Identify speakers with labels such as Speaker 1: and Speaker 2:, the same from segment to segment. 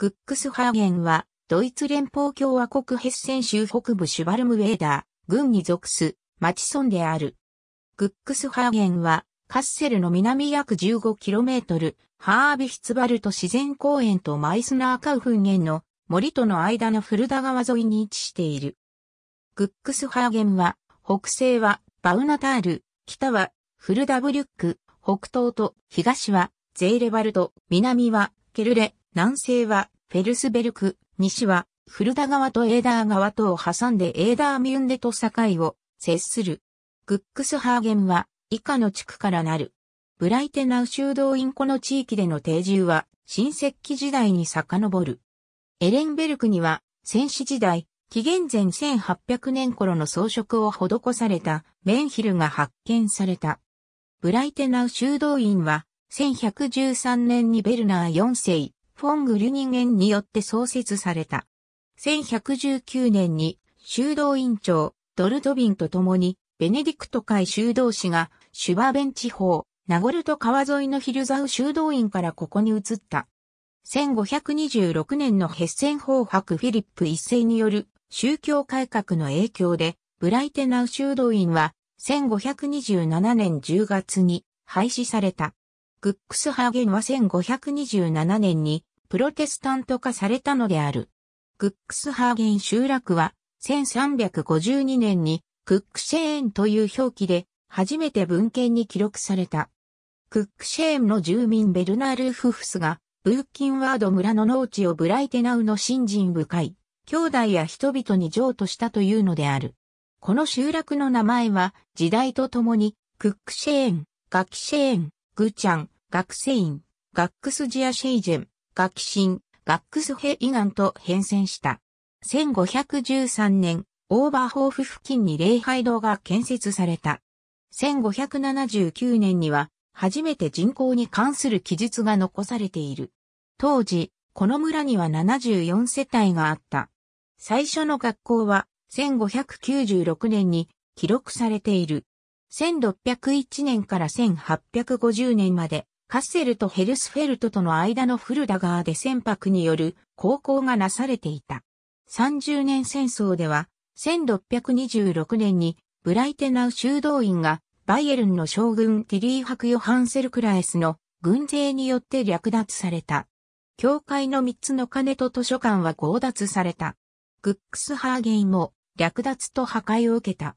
Speaker 1: グックスハーゲンは、ドイツ連邦共和国ヘッセン州北部シュバルムウェーダー、軍に属す、町村である。グックスハーゲンは、カッセルの南約 15km、ハービヒツバルト自然公園とマイスナーカウフンゲンの森との間の古田川沿いに位置している。グックスハーゲンは、北西はバウナタール、北はフルダブリュック、北東と東はゼーレバルト、南はケルレ、南西はフェルスベルク、西はフルダ川とエーダー川とを挟んでエーダーミュンデと境を接する。グックスハーゲンは以下の地区からなる。ブライテナウ修道院この地域での定住は新石器時代に遡る。エレンベルクには戦死時代、紀元前1800年頃の装飾を施されたメンヒルが発見された。ブライテナウ修道院は1113年にベルナー4世、フォン・グリュニゲンによって創設された。1119年に修道院長ドルトビンと共にベネディクト会修道士がシュバーベン地方ナゴルト川沿いのヒルザウ修道院からここに移った。1526年のヘッセン法伯フィリップ一世による宗教改革の影響でブライテナウ修道院は1527年10月に廃止された。グックスハーゲンは1527年にプロテスタント化されたのである。クックスハーゲン集落は、1352年にクックシェーンという表記で初めて文献に記録された。クックシェーンの住民ベルナール・フフスが、ブーキンワード村の農地をブライテナウの新人深い、兄弟や人々に譲渡したというのである。この集落の名前は、時代とともに、クックシェーン、ガキシェーン、グチャン、学生院、ガックスジアシェイジェン、学神、ガックスヘイガンと変遷した。1513年、オーバーホーフ付近に礼拝堂が建設された。1579年には、初めて人口に関する記述が残されている。当時、この村には74世帯があった。最初の学校は、1596年に記録されている。1601年から1850年まで、カッセルとヘルスフェルトとの間のフルダ川で船舶による航行がなされていた。30年戦争では、1626年にブライテナウ修道院がバイエルンの将軍ティリー・ハクヨ・ハンセル・クラエスの軍勢によって略奪された。教会の3つの金と図書館は強奪された。グックスハーゲイも略奪と破壊を受けた。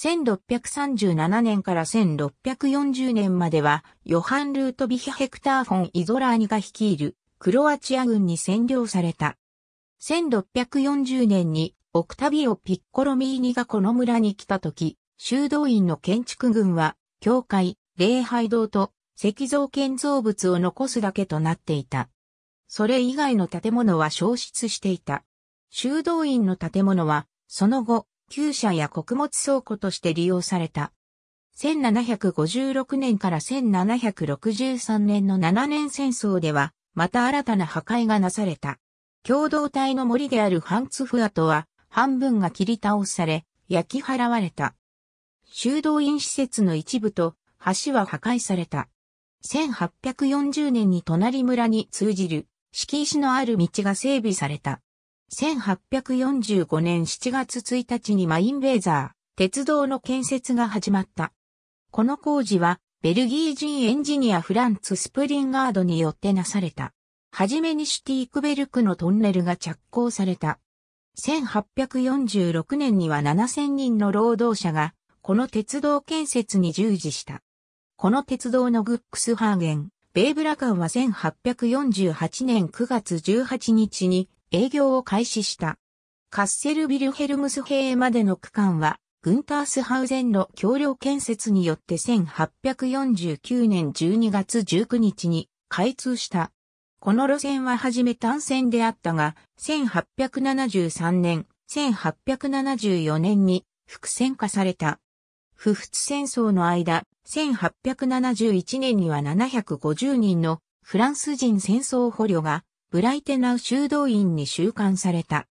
Speaker 1: 1637年から1640年までは、ヨハン・ルートビヒ・ヘクター・フォン・イゾラーニが率いるクロアチア軍に占領された。1640年にオクタビオ・ピッコロ・ミーニがこの村に来た時、修道院の建築群は、教会、礼拝堂と石像建造物を残すだけとなっていた。それ以外の建物は消失していた。修道院の建物は、その後、厩舎や穀物倉庫として利用された。1756年から1763年の7年戦争では、また新たな破壊がなされた。共同体の森であるハンツフアトは、半分が切り倒され、焼き払われた。修道院施設の一部と橋は破壊された。1840年に隣村に通じる敷石のある道が整備された。1845年7月1日にマインベーザー、鉄道の建設が始まった。この工事は、ベルギー人エンジニアフランツ・スプリンガードによってなされた。はじめにシュティークベルクのトンネルが着工された。1846年には7000人の労働者が、この鉄道建設に従事した。この鉄道のグックスハーゲン、ベーブラ間は1848年9月18日に営業を開始した。カッセルビルヘルムス平までの区間は、グンタースハウゼンの橋梁建設によって1849年12月19日に開通した。この路線は初め単線であったが、1873年、1874年に複線化された。不仏戦争の間、1871年には750人のフランス人戦争捕虜がブライテナウ修道院に収監された。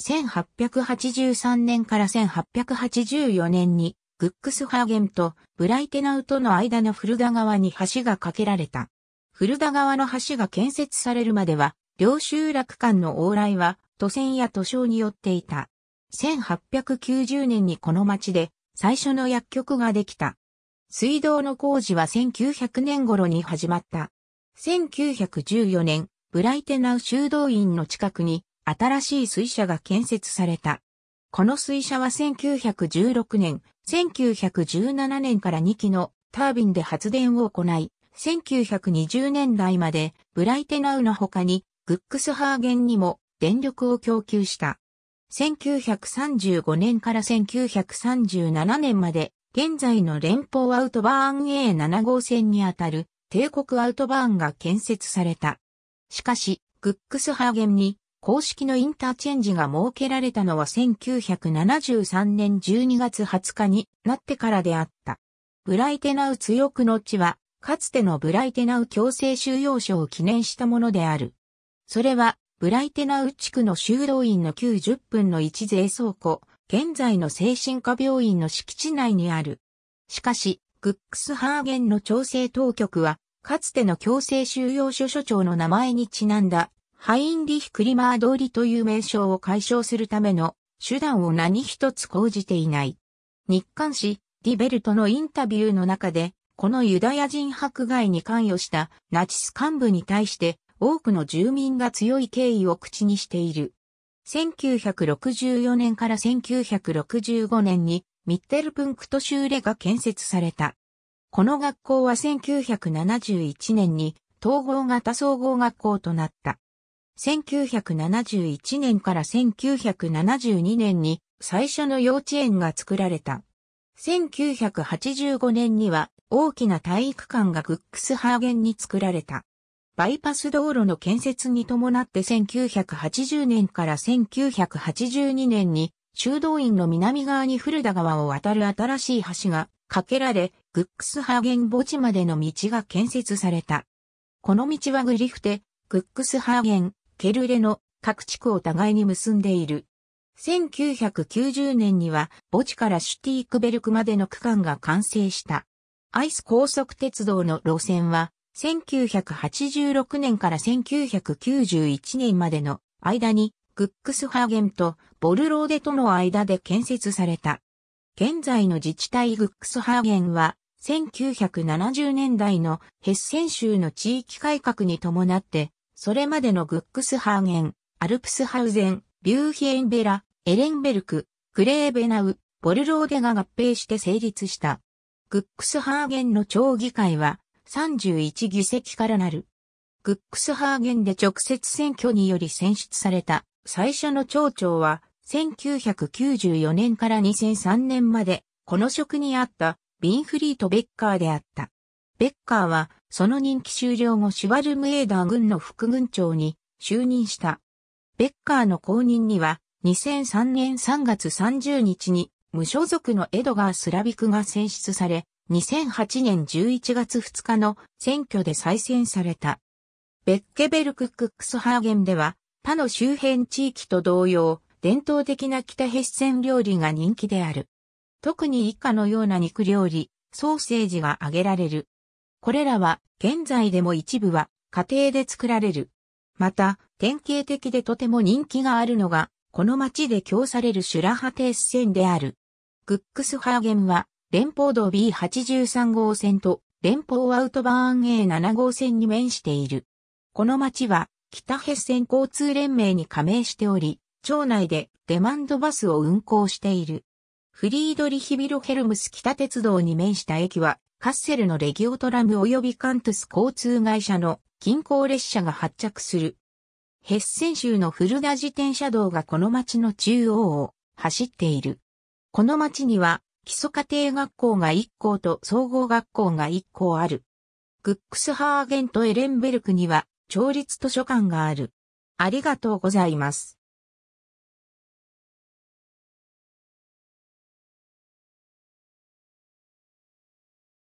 Speaker 1: 1883年から1884年にグックスハーゲンとブライテナウとの間の古田川に橋が架けられた。古田川の橋が建設されるまでは、両集落間の往来は都線や都省によっていた。1890年にこの町で最初の薬局ができた。水道の工事は1900年頃に始まった。1914年、ブライテナウ修道院の近くに新しい水車が建設された。この水車は1916年、1917年から2機のタービンで発電を行い、1920年代までブライテナウの他にグックスハーゲンにも電力を供給した。1935年から1937年まで現在の連邦アウトバーン A7 号線にあたる帝国アウトバーンが建設された。しかし、グックスハーゲンに公式のインターチェンジが設けられたのは1973年12月20日になってからであった。ブライテナウ強くの地は、かつてのブライテナウ強制収容所を記念したものである。それは、ブライテナウ地区の修道院の90分の1税倉庫、現在の精神科病院の敷地内にある。しかし、グックスハーゲンの調整当局は、かつての強制収容所所長の名前にちなんだ、ハインリヒ・クリマー通りという名称を解消するための手段を何一つ講じていない。日刊誌、ディベルトのインタビューの中で、このユダヤ人迫害に関与したナチス幹部に対して多くの住民が強い敬意を口にしている。1964年から1965年にミッテルプンクト州レが建設された。この学校は1971年に統合型総合学校となった。1971年から1972年に最初の幼稚園が作られた。1985年には大きな体育館がグックスハーゲンに作られた。バイパス道路の建設に伴って1980年から1982年に修道院の南側に古田川を渡る新しい橋が架けられ、グックスハーゲン墓地までの道が建設された。この道はグリフテ、グックスハーゲン、ケルレの各地区を互いに結んでいる。1990年には墓地からシュティークベルクまでの区間が完成した。アイス高速鉄道の路線は1986年から1991年までの間にグックスハーゲンとボルローデとの間で建設された。現在の自治体グックスハーゲンは1970年代のヘッセン州の地域改革に伴って、それまでのグックスハーゲン、アルプスハウゼン、ビューヒエンベラ、エレンベルク、クレーベナウ、ボルローデが合併して成立した。グックスハーゲンの町議会は31議席からなる。グックスハーゲンで直接選挙により選出された最初の町長は1994年から2003年までこの職にあったビンフリート・ベッカーであった。ベッカーは、その任期終了後シュワルムエーダー軍の副軍長に就任した。ベッカーの後任には、2003年3月30日に無所属のエドガー・スラビクが選出され、2008年11月2日の選挙で再選された。ベッケベルク・クックスハーゲンでは、他の周辺地域と同様、伝統的な北ヘッセン料理が人気である。特に以下のような肉料理、ソーセージが挙げられる。これらは現在でも一部は家庭で作られる。また、典型的でとても人気があるのが、この町で供されるシュラハテース線である。グックスハーゲンは、連邦道 B83 号線と連邦アウトバーン A7 号線に面している。この町は、北ヘッセン交通連盟に加盟しており、町内でデマンドバスを運行している。フリードリヒビロヘルムス北鉄道に面した駅は、カッセルのレギオトラム及びカントス交通会社の近郊列車が発着する。ヘッセン州のフルダ自転車道がこの町の中央を走っている。この町には基礎家庭学校が1校と総合学校が1校ある。グックスハーゲンとエレンベルクには町立図書館がある。ありがとうございます。